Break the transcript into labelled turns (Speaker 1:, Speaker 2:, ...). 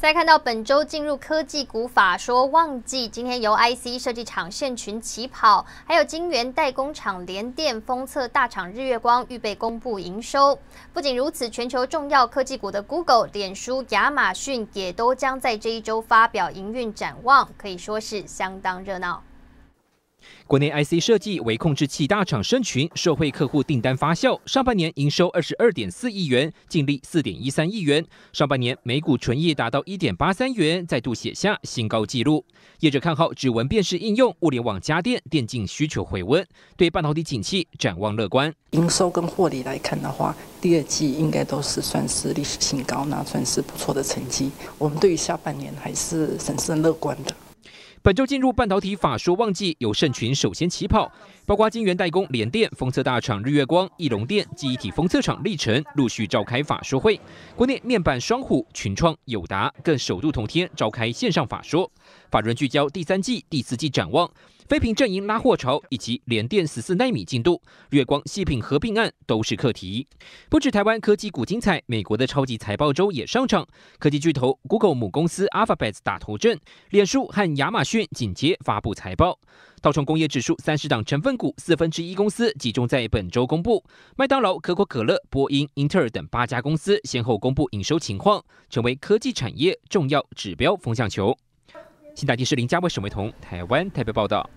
Speaker 1: 再看到本周进入科技股，法说旺季，今天由 IC 设计厂现群起跑，还有晶圆代工厂联电封测大厂日月光预备公布营收。不仅如此，全球重要科技股的 Google、脸书、亚马逊也都将在这一周发表营运展望，可以说是相当热闹。
Speaker 2: 国内 IC 设计、为控制器大厂升群受惠客户订单发酵，上半年营收二十二点四亿元，净利四点一三亿元。上半年每股纯益达到一点八三元，再度写下新高纪录。业者看好指纹辨识应用、物联网家电、电竞需求回温，对半导体景气展望乐观。
Speaker 3: 营收跟获利来看的话，第二季应该都是算是历史新高，那算是不错的成绩。我们对于下半年还是审慎乐观的。
Speaker 2: 本周进入半导体法说旺季，有盛群首先起跑，包括晶圆代工联电、封测大厂日月光、翼龙电、记忆体封测厂历程陆续召开法说会，国内面板双虎、群创、友达更首度同天召开线上法说，法人聚焦第三季、第四季展望。非屏阵营拉货潮，以及联电十四奈米进度、月光细品合并案都是课题。不止台湾科技股精彩，美国的超级财报周也上场。科技巨头 Google 母公司 Alphabet 打头阵，脸书和亚马逊紧接发布财报。道琼工业指数三十档成分股四分之一公司集中在本周公布。麦当劳、可口可乐、波音、英特尔等八家公司先后公布营收情况，成为科技产业重要指标风向球。新台币是林家为沈维彤，台湾台北报道。